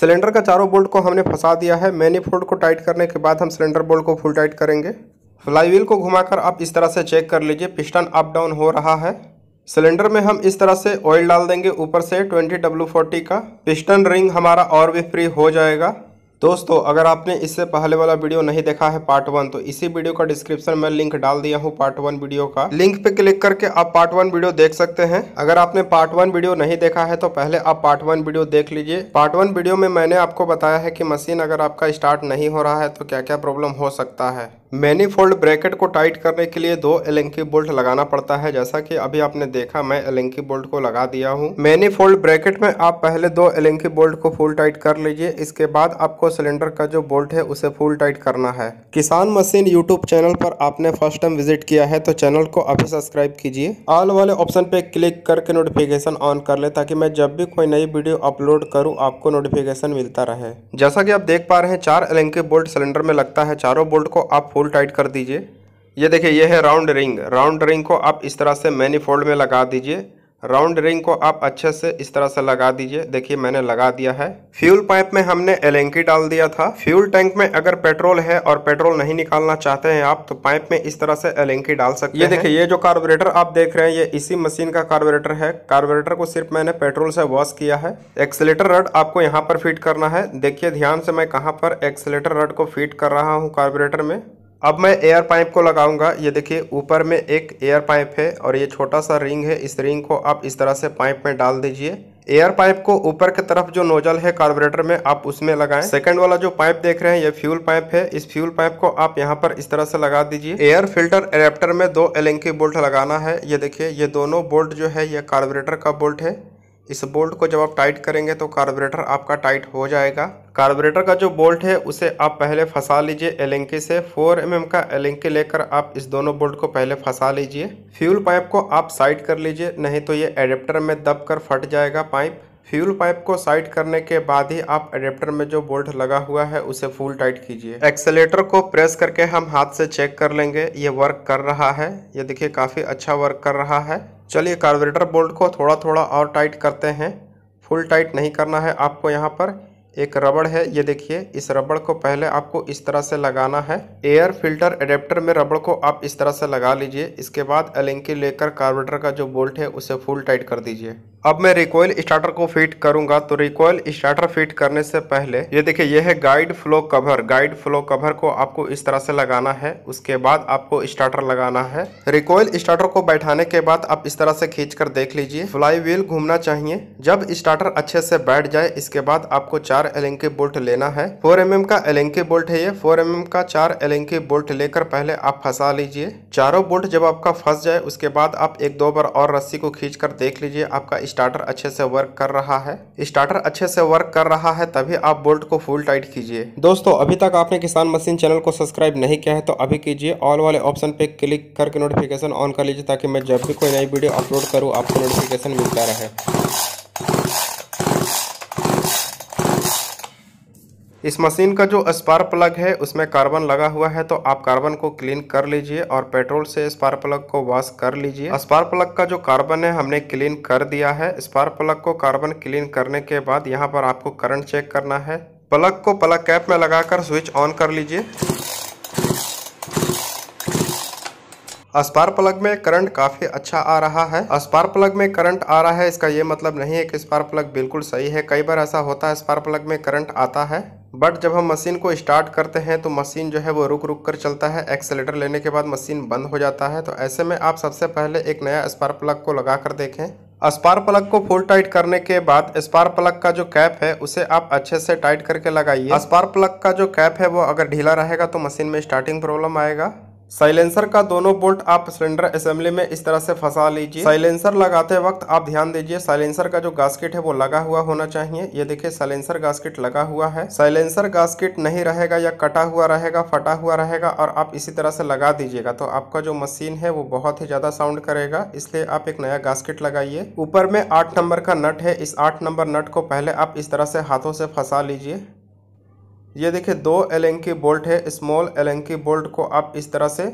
cylinder का चारों bolt को हमने फंसा दिया है मैनीफोल्ड को टाइट करने के बाद हम सिलेंडर बोल्ट को फुल टाइट करेंगे फ्लाईव्हील को घुमाकर आप इस तरह से चेक कर लीजिए पिस्टन अप डाउन हो रहा है सिलेंडर में हम इस तरह से ऑयल डाल देंगे ऊपर से ट्वेंटी डब्ल्यू फोर्टी का पिस्टन रिंग हमारा और भी फ्री हो जाएगा दोस्तों अगर आपने इससे पहले वाला वीडियो नहीं देखा है पार्ट वन तो इसी वीडियो का डिस्क्रिप्शन में लिंक डाल दिया हूँ पार्ट वन वीडियो का लिंक पे क्लिक करके आप पार्ट वन वीडियो देख सकते हैं अगर आपने पार्ट वन वीडियो नहीं देखा है तो पहले आप पार्ट वन वीडियो देख लीजिए पार्ट वन वीडियो में मैंने आपको बताया है की मशीन अगर आपका स्टार्ट नहीं हो रहा है तो क्या क्या प्रॉब्लम हो सकता है मैनीफोल्ड ब्रैकेट को टाइट करने के लिए दो एलेंकी बोल्ट लगाना पड़ता है जैसा कि अभी आपने देखा मैं एलेंकी बोल्ट को लगा दिया हूँ मैनीफोल्ड ब्रैकेट में आप पहले दो एलेंकी बोल्ट को फुल टाइट कर लीजिए इसके बाद आपको सिलेंडर का जो बोल्ट है उसे फुल टाइट करना है किसान मशीन यूट्यूब चैनल पर आपने फर्स्ट टाइम विजिट किया है तो चैनल को अभी सब्सक्राइब कीजिए ऑल वाले ऑप्शन पे क्लिक करके नोटिफिकेशन ऑन कर ले ताकि मैं जब भी कोई नई वीडियो अपलोड करूँ आपको नोटिफिकेशन मिलता रहे जैसा की आप देख पा रहे हैं चार एलेंकी बोल्ट सिलेंडर में लगता है चारों बोल्ट को आप फुल टाइट कर दीजिए ये देखिए ये है राउंड रिंग राउंड रिंग को आप इस तरह से मैनी में लगा दीजिए राउंड रिंग को आप अच्छे से इस तरह से लगा दीजिए देखिए मैंने लगा दिया है फ्यूल पाइप में हमने एलेंकी डाल दिया था फ्यूल टैंक में अगर पेट्रोल है और पेट्रोल नहीं निकालना चाहते हैं आप तो पाइप में इस तरह से एलेंकी डाल सकते हैं ये देखिए ये जो कार्बोरेटर आप देख रहे हैं ये इसी मशीन का कार्बोरेटर है कार्बोरेटर को सिर्फ मैंने पेट्रोल से वॉश किया है एक्सलेटर रड आपको यहाँ पर फिट करना है देखिए ध्यान से मैं कहाँ पर एक्सलेटर रड को फिट कर रहा हूँ कार्बोरेटर में अब मैं एयर पाइप को लगाऊंगा ये देखिए ऊपर में एक एयर पाइप है और ये छोटा सा रिंग है इस रिंग को आप इस तरह से पाइप में डाल दीजिए एयर पाइप को ऊपर की तरफ जो नोजल है कार्बोरेटर में आप उसमें लगाएं सेकंड वाला जो पाइप देख रहे हैं ये फ्यूल पाइप है इस फ्यूल पाइप को आप यहाँ पर इस तरह से लगा दीजिए एयर फिल्टर एडेप्टर में दो एलेंकी बोल्ट लगाना है ये देखिए ये दोनों बोल्ट जो है ये कार्बोरेटर का बोल्ट है इस बोल्ट को जब आप टाइट करेंगे तो कार्बोरेटर आपका टाइट हो जाएगा कार्बोरेटर का जो बोल्ट है उसे आप पहले फंसा लीजिए एलिंकी से 4 एम mm का एलिंकी लेकर आप इस दोनों बोल्ट को पहले फंसा लीजिए फ्यूल पाइप को आप साइड कर लीजिए नहीं तो ये एडेप्टर में दब कर फट जाएगा पाइप फ्यूल पाइप को साइड करने के बाद ही आप एडेप्टर में जो बोल्ट लगा हुआ है उसे फुल टाइट कीजिए एक्सेलेटर को प्रेस करके हम हाथ से चेक कर लेंगे ये वर्क कर रहा है ये देखिए काफ़ी अच्छा वर्क कर रहा है चलिए कार्बोरेटर बोल्ट को थोड़ा थोड़ा और टाइट करते हैं फुल टाइट नहीं करना है आपको यहाँ पर एक रबड़ है ये देखिए इस रबड़ को पहले आपको इस तरह से लगाना है एयर फिल्टर एडेप्टर में रबड़ को आप इस तरह से लगा लीजिए इसके बाद एलिंकी लेकर कार्बोरेटर का जो बोल्ट है उसे फुल टाइट कर दीजिए अब मैं रिकॉयल स्टार्टर को फिट करूंगा तो रिकॉयल स्टार्टर फिट करने से पहले ये देखिए यह है guide flow cover guide flow cover को आपको इस तरह से लगाना है उसके बाद आपको स्टार्टर लगाना है रिकॉयल स्टार्टर को बैठाने के बाद आप इस तरह से खींच कर देख लीजिए फ्लाई व्हील घूमना चाहिए जब स्टार्टर अच्छे से बैठ जाए इसके बाद आपको चार एलेंकी बोल्ट लेना है फोर एम का एलेंकी बोल्ट है ये फोर एम का चार एलेंकी बोल्ट लेकर पहले आप फंसा लीजिए चारों बोल्ट जब आपका फंस जाए उसके बाद आप एक दो बार और रस्सी को खींच देख लीजिए आपका स्टार्टर अच्छे से वर्क कर रहा है स्टार्टर अच्छे से वर्क कर रहा है तभी आप बोल्ट को फुल टाइट कीजिए दोस्तों अभी तक आपने किसान मशीन चैनल को सब्सक्राइब नहीं किया है तो अभी कीजिए ऑल वाले ऑप्शन पे क्लिक करके नोटिफिकेशन ऑन कर लीजिए ताकि मैं जब भी कोई नई वीडियो अपलोड करूँ आपको नोटिफिकेशन मिलता रहे इस मशीन का जो स्पार प्लग है उसमें कार्बन लगा हुआ है तो आप कार्बन को क्लीन कर लीजिए और पेट्रोल से स्पार प्लग को वॉश कर लीजिए स्पार्क प्लग का जो कार्बन है हमने क्लीन कर दिया है स्पार्क प्लग को कार्बन क्लीन करने के बाद यहाँ पर आपको करंट चेक करना है प्लग को प्लग कैप में लगाकर स्विच ऑन कर लीजिए स्पार प्लग में करंट काफ़ी अच्छा आ रहा है स्पार्क प्लग में करंट आ रहा है इसका ये मतलब नहीं है कि स्पार्क प्लग बिल्कुल सही है कई बार ऐसा होता है स्पार प्लग में करंट आता है बट जब हम मशीन को स्टार्ट करते हैं तो मशीन जो है वो रुक रुक कर चलता है एक्सेलेटर लेने के बाद मशीन बंद हो जाता है तो ऐसे में आप सबसे पहले एक नया स्पार प्लग को लगा कर देखें स्पार प्लग को फुल टाइट करने के बाद स्पार प्लग का जो कैप है उसे आप अच्छे से टाइट करके लगाइए स्पार प्लग का जो कैप है वो अगर ढीला रहेगा तो मशीन में स्टार्टिंग प्रॉब्लम आएगा साइलेंसर का दोनों बोल्ट आप सिलेंडर असेंबली में इस तरह से फंसा लीजिए साइलेंसर लगाते वक्त आप ध्यान दीजिए साइलेंसर का जो गास्केट है वो लगा हुआ होना चाहिए ये देखिए साइलेंसर गास्केट लगा हुआ है साइलेंसर गास्केट नहीं रहेगा या कटा हुआ रहेगा फटा हुआ रहेगा और आप इसी तरह से लगा दीजिएगा तो आपका जो मशीन है वो बहुत ही ज्यादा साउंड करेगा इसलिए आप एक नया गास्केट लगाइए ऊपर में आठ नंबर का नट है इस आठ नंबर नट को पहले आप इस तरह से हाथों से फंसा लीजिए ये देखिए दो एलेंकी बोल्ट है स्मॉल एलेंकी बोल्ट को आप इस तरह से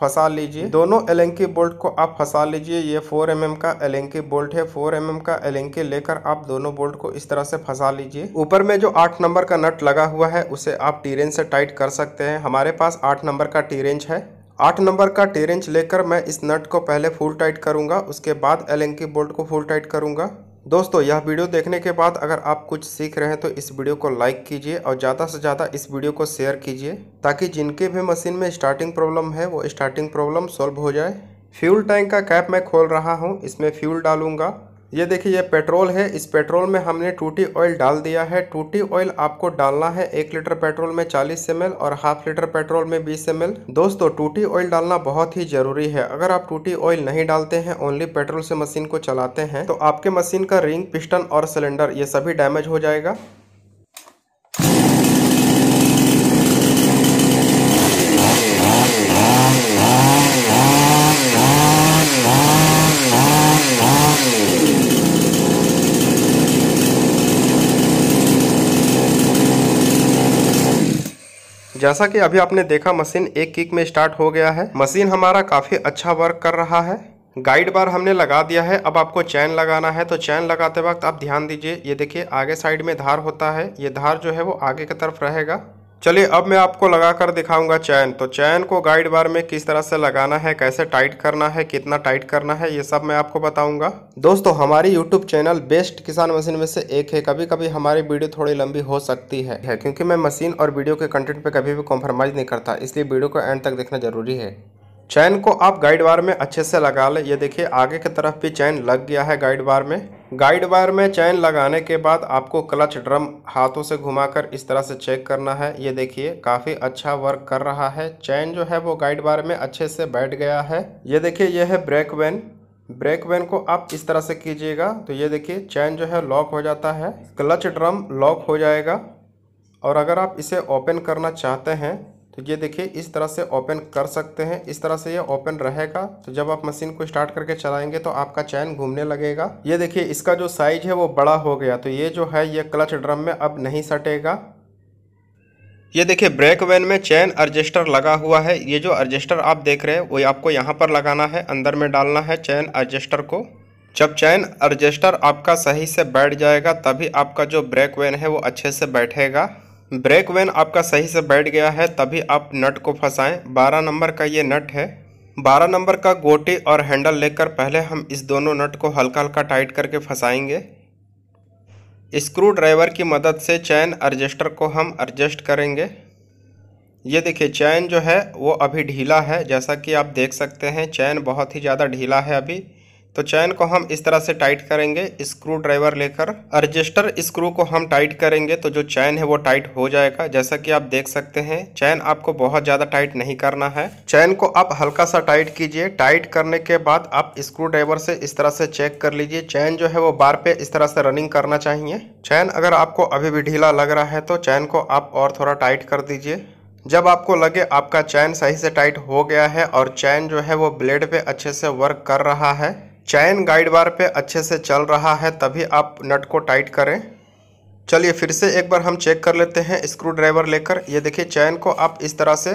फंसा लीजिए दोनों एलेंकी बोल्ट को आप फंसा लीजिए ये 4 एम mm का एलेंकी बोल्ट है 4 एम mm का एलेंकी लेकर आप दोनों बोल्ट को इस तरह से फंसा लीजिए ऊपर में जो 8 नंबर का नट लगा हुआ है उसे आप टीरेंज से टाइट कर सकते हैं हमारे पास 8 नंबर का टीरेंज है आठ नंबर का टीरेंज लेकर मैं इस नट को पहले फुल टाइट करूंगा उसके बाद एलेंकी बोल्ट को फुल टाइट करूंगा दोस्तों यह वीडियो देखने के बाद अगर आप कुछ सीख रहे हैं तो इस वीडियो को लाइक कीजिए और ज़्यादा से ज़्यादा इस वीडियो को शेयर कीजिए ताकि जिनके भी मशीन में स्टार्टिंग प्रॉब्लम है वो स्टार्टिंग प्रॉब्लम सॉल्व हो जाए फ्यूल टैंक का कैप मैं खोल रहा हूँ इसमें फ्यूल डालूंगा ये देखिए ये पेट्रोल है इस पेट्रोल में हमने टूटी ऑयल डाल दिया है टूटी ऑयल आपको डालना है एक लीटर पेट्रोल में 40 एम और हाफ लीटर पेट्रोल में 20 एम दोस्तों टूटी ऑयल डालना बहुत ही ज़रूरी है अगर आप टूटी ऑयल नहीं डालते हैं ओनली पेट्रोल से मशीन को चलाते हैं तो आपके मशीन का रिंग पिस्टन और सिलेंडर ये सभी डैमेज हो जाएगा जैसा कि अभी आपने देखा मशीन एक किक में स्टार्ट हो गया है मशीन हमारा काफ़ी अच्छा वर्क कर रहा है गाइड बार हमने लगा दिया है अब आपको चैन लगाना है तो चैन लगाते वक्त आप ध्यान दीजिए ये देखिए आगे साइड में धार होता है ये धार जो है वो आगे की तरफ रहेगा चलिए अब मैं आपको लगा कर दिखाऊंगा चैन तो चैन को गाइड बार में किस तरह से लगाना है कैसे टाइट करना है कितना टाइट करना है ये सब मैं आपको बताऊंगा दोस्तों हमारी YouTube channel best Kisan machine में से एक है कभी कभी हमारी वीडियो थोड़ी लंबी हो सकती है, है क्योंकि मैं मशीन और वीडियो के कंटेंट पर कभी भी कॉम्प्रोमाइज़ नहीं करता इसलिए वीडियो को एंड तक देखना जरूरी है चैन को आप गाइड बार में अच्छे से लगा लें ये देखिए आगे की तरफ भी चैन लग गया है गाइड बार में गाइड वायर में चैन लगाने के बाद आपको क्लच ड्रम हाथों से घुमाकर इस तरह से चेक करना है ये देखिए काफ़ी अच्छा वर्क कर रहा है चैन जो है वो गाइड वायर में अच्छे से बैठ गया है ये देखिए ये है ब्रेक वैन ब्रेक वैन को आप इस तरह से कीजिएगा तो ये देखिए चैन जो है लॉक हो जाता है क्लच ड्रम लॉक हो जाएगा और अगर आप इसे ओपन करना चाहते हैं तो ये देखिए इस तरह से ओपन कर सकते हैं इस तरह से ये ओपन रहेगा तो जब आप मशीन को स्टार्ट करके चलाएंगे तो आपका चैन घूमने लगेगा ये देखिए इसका जो साइज है वो बड़ा हो गया तो ये जो है ये क्लच ड्रम में अब नहीं सटेगा ये देखिए ब्रेक वैन में चैन एडजस्टर लगा हुआ है ये जो एडजस्टर आप देख रहे हैं वो आपको यहाँ पर लगाना है अंदर में डालना है चैन एडजस्टर को जब चैन एडजस्टर आपका सही से बैठ जाएगा तभी आपका जो ब्रेक वैन है वो अच्छे से बैठेगा ब्रेक वैन आपका सही से बैठ गया है तभी आप नट को फंसाएं बारह नंबर का ये नट है बारह नंबर का गोटी और हैंडल लेकर पहले हम इस दोनों नट को हल्का हल्का टाइट करके फंसाएंगे स्क्रू ड्राइवर की मदद से चैन एडजस्टर को हम एडजस्ट करेंगे ये देखिए चैन जो है वो अभी ढीला है जैसा कि आप देख सकते हैं चैन बहुत ही ज़्यादा ढीला है अभी तो चैन को हम इस तरह से टाइट करेंगे स्क्रू ड्राइवर लेकर रजिस्टर स्क्रू को हम टाइट करेंगे तो जो चैन है वो टाइट हो जाएगा जैसा कि आप देख सकते हैं चैन आपको बहुत ज़्यादा टाइट नहीं करना है चैन को आप हल्का सा टाइट कीजिए टाइट करने के बाद आप स्क्रू ड्राइवर से इस तरह से चेक कर लीजिए चैन जो है वो बार पे इस तरह से रनिंग करना चाहिए चैन अगर आपको अभी भी ढीला लग रहा है तो चैन को आप और थोड़ा टाइट कर दीजिए जब आपको लगे आपका चैन सही से टाइट हो गया है और चैन जो है वो ब्लेड पे अच्छे से वर्क कर रहा है चैन गाइड बार पे अच्छे से चल रहा है तभी आप नट को टाइट करें चलिए फिर से एक बार हम चेक कर लेते हैं स्क्रू ड्राइवर लेकर ये देखिए चैन को आप इस तरह से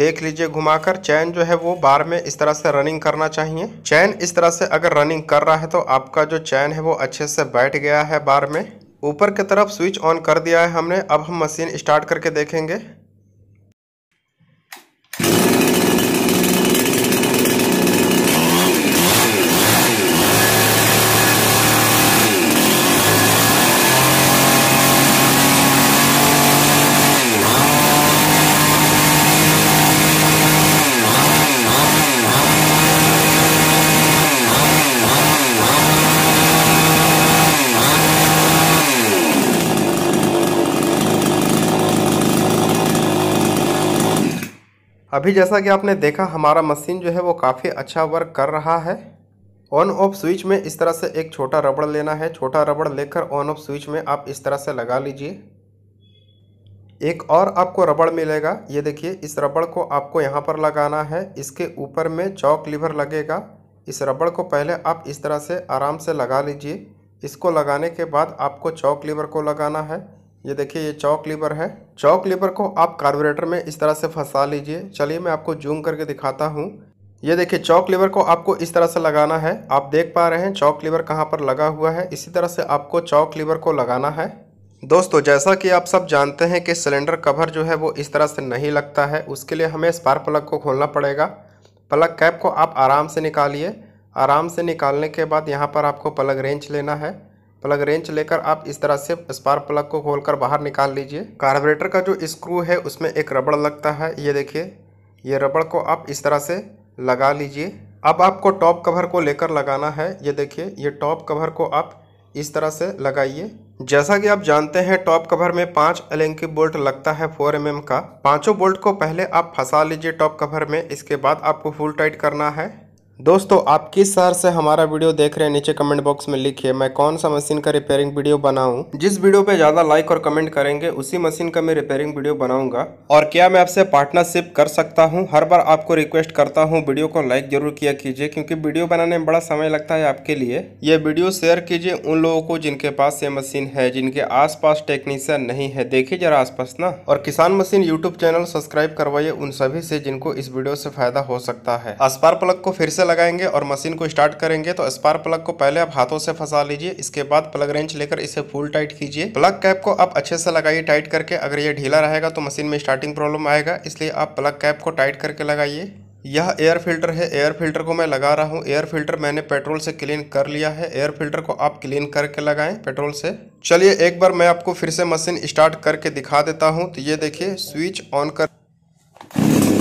देख लीजिए घुमाकर चैन जो है वो बार में इस तरह से रनिंग करना चाहिए चैन इस तरह से अगर रनिंग कर रहा है तो आपका जो चैन है वो अच्छे से बैठ गया है बार में ऊपर की तरफ स्विच ऑन कर दिया है हमने अब हम मशीन स्टार्ट करके देखेंगे अभी जैसा कि आपने देखा हमारा मशीन जो है वो काफ़ी अच्छा वर्क कर रहा है ऑन ऑफ स्विच में इस तरह से एक छोटा रबड़ लेना है छोटा रबड़ लेकर ऑन ऑफ स्विच में आप इस तरह से लगा लीजिए एक और आपको रबड़ मिलेगा ये देखिए इस रबड़ को आपको यहाँ पर लगाना है इसके ऊपर में चौक लीवर लगेगा इस रबड़ को पहले आप इस तरह से आराम से लगा लीजिए इसको लगाने के बाद आपको चौक लीवर को लगाना है ये देखिए ये चौक लीवर है चौक लीवर को आप कार्बोरेटर में इस तरह से फंसा लीजिए चलिए मैं आपको जूम करके दिखाता हूँ ये देखिए चौक लीवर को आपको इस तरह से लगाना है आप देख पा रहे हैं चौक लीवर कहाँ पर लगा हुआ है इसी तरह से आपको चौक लीवर को लगाना है दोस्तों जैसा कि आप सब जानते हैं कि सिलेंडर कवर जो है वो इस तरह से नहीं लगता है उसके लिए हमें स्पार्क प्लग को खोलना पड़ेगा प्लग कैप को आप आराम से निकालिए आराम से निकालने के बाद यहाँ पर आपको प्लग रेंच लेना है प्लग रेंच लेकर आप इस तरह से स्पार्क प्लग को खोलकर बाहर निकाल लीजिए कार्बोरेटर का जो स्क्रू है उसमें एक रबड़ लगता है ये देखिए ये रबड़ को आप इस तरह से लगा लीजिए अब आपको टॉप कवर को लेकर लगाना है ये देखिए ये टॉप कवर को आप इस तरह से लगाइए जैसा कि आप जानते हैं टॉप कवर में पांच एलेंकी बोल्ट लगता है फोर एम का पांचों बोल्ट को पहले आप फंसा लीजिए टॉप कवर में इसके बाद आपको फुल टाइट करना है दोस्तों आप किस शहर से हमारा वीडियो देख रहे हैं नीचे कमेंट बॉक्स में लिखिए मैं कौन सा मशीन का रिपेयरिंग वीडियो बनाऊं जिस वीडियो पे ज़्यादा लाइक और कमेंट करेंगे उसी मशीन का मैं रिपेयरिंग वीडियो बनाऊंगा और क्या मैं आपसे पार्टनरशिप कर सकता हूं हर बार आपको रिक्वेस्ट करता हूं वीडियो को लाइक जरूर किया कीजिए क्यूँकी वीडियो बनाने में बड़ा समय लगता है आपके लिए ये वीडियो शेयर कीजिए उन लोगों को जिनके पास ये मशीन है जिनके आस पास नहीं है देखिए जरा आस ना और किसान मशीन यूट्यूब चैनल सब्सक्राइब करवाइए उन सभी से जिनको इस वीडियो से फायदा हो सकता है अस्पार प्लग को फिर से लगाएंगे और मशीन को स्टार्ट करेंगे तो स्पार्क प्लग को पहले आप हाथों से फंसा लीजिए इसके बाद प्लग रेंच लेकर इसे फुल टाइट कीजिए प्लग कैप को आप अच्छे से लगाइए टाइट करके अगर ये ढीला रहेगा तो मशीन में स्टार्टिंग प्रॉब्लम आएगा इसलिए आप प्लग कैप को टाइट करके लगाइए यह एयर फिल्टर है एयर फिल्टर को मैं लगा रहा हूँ एयर फिल्टर मैंने पेट्रोल से क्लीन कर लिया है एयर फिल्टर को आप क्लीन करके लगाएं पेट्रोल से चलिए एक बार मैं आपको फिर से मशीन स्टार्ट करके दिखा देता हूँ तो ये देखिए स्विच ऑन कर